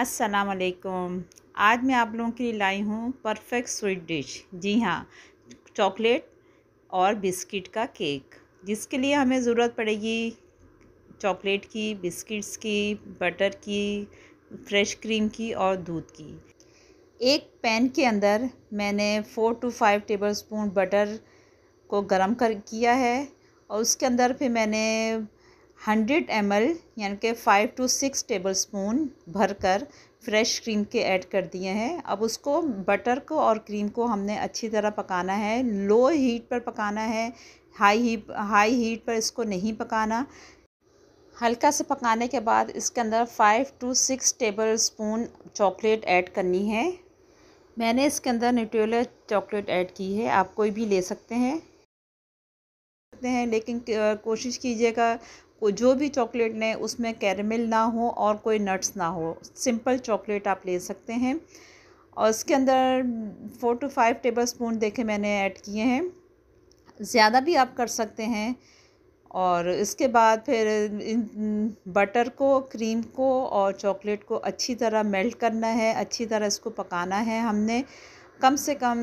अस्सलाम वालेकुम आज मैं आप लोगों के लिए लाई हूँ परफेक्ट स्वीट डिश जी हाँ चॉकलेट और बिस्किट का केक जिसके लिए हमें ज़रूरत पड़ेगी चॉकलेट की बिस्किट्स की बटर की फ्रेश क्रीम की और दूध की एक पैन के अंदर मैंने four to five tablespoon butter को गर्म कर किया है और उसके अंदर फिर मैंने हंड्रेड एम एल यानि कि five to six tablespoon भर कर फ्रेश क्रीम के ऐड कर दिए हैं अब उसको बटर को और क्रीम को हमने अच्छी तरह पकाना है लो हीट पर पकाना है हाई ही हाई हीट पर इसको नहीं पकाना हल्का से पकाने के बाद इसके अंदर five to six tablespoon chocolate add करनी है मैंने इसके अंदर न्यूट्रेला चॉकलेट ऐड की है आप कोई भी ले सकते हैं सकते हैं लेकिन कोशिश कीजिएगा जो भी चॉकलेट लें उसमें कैरमिल ना हो और कोई नट्स ना हो सिंपल चॉकलेट आप ले सकते हैं और इसके अंदर four to five tablespoon देखे मैंने ऐड किए हैं ज़्यादा भी आप कर सकते हैं और इसके बाद फिर इन बटर को क्रीम को और चॉकलेट को अच्छी तरह मेल्ट करना है अच्छी तरह इसको पकाना है हमने कम से कम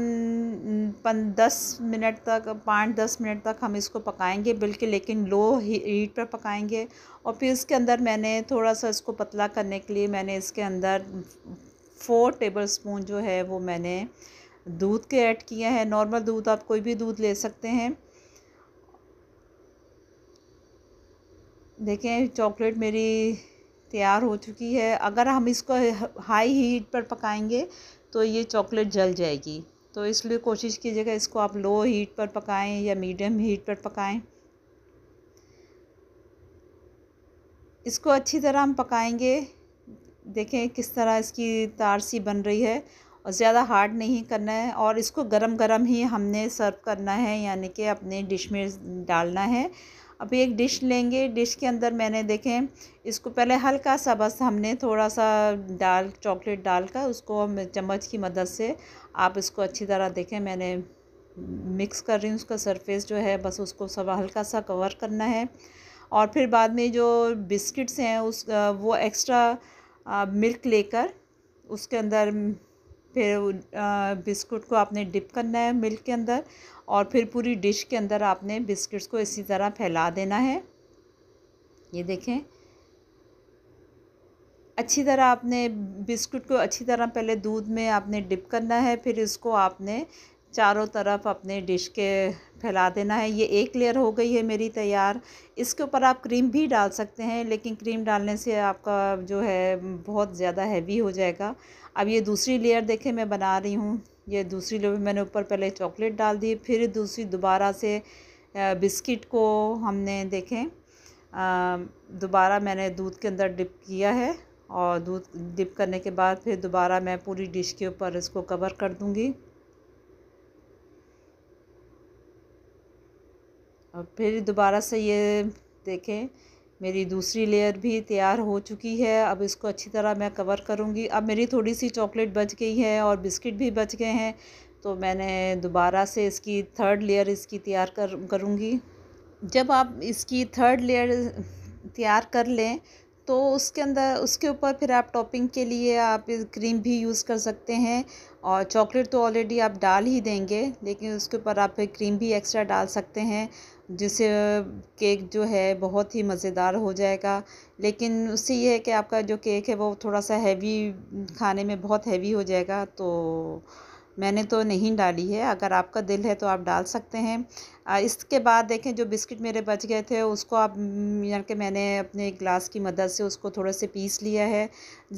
पन दस मिनट तक पाँच दस मिनट तक हम इसको पकाएंगे बिल्कुल लेकिन लो हीट पर पकाएंगे और फिर इसके अंदर मैंने थोड़ा सा इसको पतला करने के लिए मैंने इसके अंदर फोर टेबल स्पून जो है वो मैंने दूध के ऐड किया है नॉर्मल दूध आप कोई भी दूध ले सकते हैं देखें चॉकलेट मेरी तैयार हो चुकी है अगर हम इसको हाई हीट पर पकाएंगे तो ये चॉकलेट जल जाएगी तो इसलिए कोशिश कीजिएगा इसको आप लो हीट पर पकाएं या मीडियम हीट पर पकाएं इसको अच्छी तरह हम पकाएंगे देखें किस तरह इसकी तार सी बन रही है और ज़्यादा हार्ड नहीं करना है और इसको गरम गरम ही हमने सर्व करना है यानी कि अपने डिश में डालना है अभी एक डिश लेंगे डिश के अंदर मैंने देखें इसको पहले हल्का सा बस हमने थोड़ा सा डाल चॉकलेट डाल कर उसको हम चम्मच की मदद से आप इसको अच्छी तरह देखें मैंने मिक्स कर रही हूँ उसका सरफेस जो है बस उसको सब हल्का सा कवर करना है और फिर बाद में जो बिस्किट्स हैं उस वो एक्स्ट्रा मिल्क लेकर उसके अंदर फिर बिस्कुट को आपने डिप करना है मिल्क के अंदर और फिर पूरी डिश के अंदर आपने बिस्किट्स को इसी तरह फैला देना है ये देखें अच्छी तरह आपने बिस्कुट को अच्छी तरह पहले दूध में आपने डिप करना है फिर इसको आपने चारों तरफ अपने डिश के फैला देना है ये एक लेयर हो गई है मेरी तैयार इसके ऊपर आप क्रीम भी डाल सकते हैं लेकिन क्रीम डालने से आपका जो है बहुत ज़्यादा हैवी हो जाएगा अब ये दूसरी लेयर देखें मैं बना रही हूँ ये दूसरी लेयर मैंने ऊपर पहले चॉकलेट डाल दी फिर दूसरी दोबारा से बिस्किट को हमने देखें दोबारा मैंने दूध के अंदर डिप किया है और दूध डिप करने के बाद फिर दोबारा मैं पूरी डिश के ऊपर इसको कवर कर दूँगी और फिर दोबारा से ये देखें मेरी दूसरी लेयर भी तैयार हो चुकी है अब इसको अच्छी तरह मैं कवर करूँगी अब मेरी थोड़ी सी चॉकलेट बच गई है और बिस्किट भी बच गए हैं तो मैंने दोबारा से इसकी थर्ड लेयर इसकी तैयार कर करूँगी जब आप इसकी थर्ड लेयर तैयार कर लें तो उसके अंदर उसके ऊपर फिर आप टॉपिंग के लिए आप क्रीम भी यूज़ कर सकते हैं और चॉकलेट तो ऑलरेडी आप डाल ही देंगे लेकिन उसके ऊपर आप क्रीम भी एक्स्ट्रा डाल सकते हैं जिससे केक जो है बहुत ही मज़ेदार हो जाएगा लेकिन उससे यह है कि आपका जो केक है वो थोड़ा सा हैवी खाने में बहुत हैवी हो जाएगा तो मैंने तो नहीं डाली है अगर आपका दिल है तो आप डाल सकते हैं इसके बाद देखें जो बिस्किट मेरे बच गए थे उसको आप हम्म, यानी कि मैंने अपने ग्लास की मदद से उसको थोड़े से पीस लिया है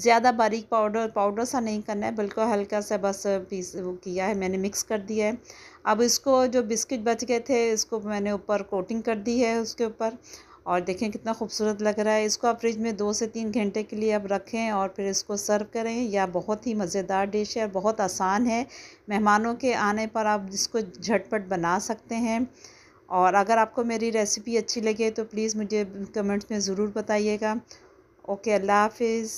ज़्यादा बारीक पाउडर पाउडर सा नहीं करना है बिल्कुल हल्का सा बस पीस वो किया है मैंने मिक्स कर दिया है अब इसको जो बिस्किट बच गए थे इसको मैंने ऊपर कोटिंग कर दी है उसके ऊपर और देखें कितना खूबसूरत लग रहा है इसको आप फ्रिज में दो से तीन घंटे के लिए अब रखें और फिर इसको सर्व करें या बहुत ही मज़ेदार डिश है और बहुत आसान है मेहमानों के आने पर आप इसको झटपट बना सकते हैं और अगर आपको मेरी रेसिपी अच्छी लगे तो प्लीज़ मुझे कमेंट्स में ज़रूर बताइएगा ओके अल्लाह हाफिज़